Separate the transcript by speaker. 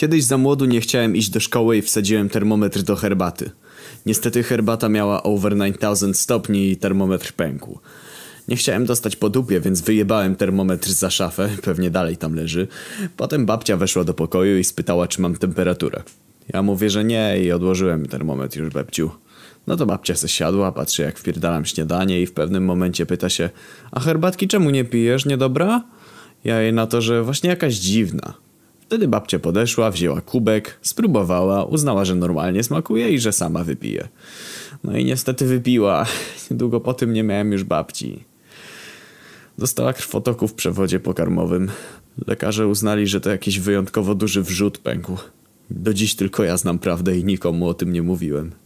Speaker 1: Kiedyś za młodu nie chciałem iść do szkoły i wsadziłem termometr do herbaty. Niestety herbata miała over 9000 stopni i termometr pękł. Nie chciałem dostać po dupie, więc wyjebałem termometr za szafę, pewnie dalej tam leży. Potem babcia weszła do pokoju i spytała, czy mam temperaturę. Ja mówię, że nie i odłożyłem termometr już babciu. No to babcia zasiadła, patrzy jak wpierdalam śniadanie i w pewnym momencie pyta się A herbatki czemu nie pijesz, niedobra? Ja jej na to, że właśnie jakaś dziwna. Wtedy babcia podeszła, wzięła kubek, spróbowała, uznała, że normalnie smakuje i że sama wypije. No i niestety wypiła. Niedługo po tym nie miałem już babci. Dostała krwotoku w przewodzie pokarmowym. Lekarze uznali, że to jakiś wyjątkowo duży wrzut pękł. Do dziś tylko ja znam prawdę i nikomu o tym nie mówiłem.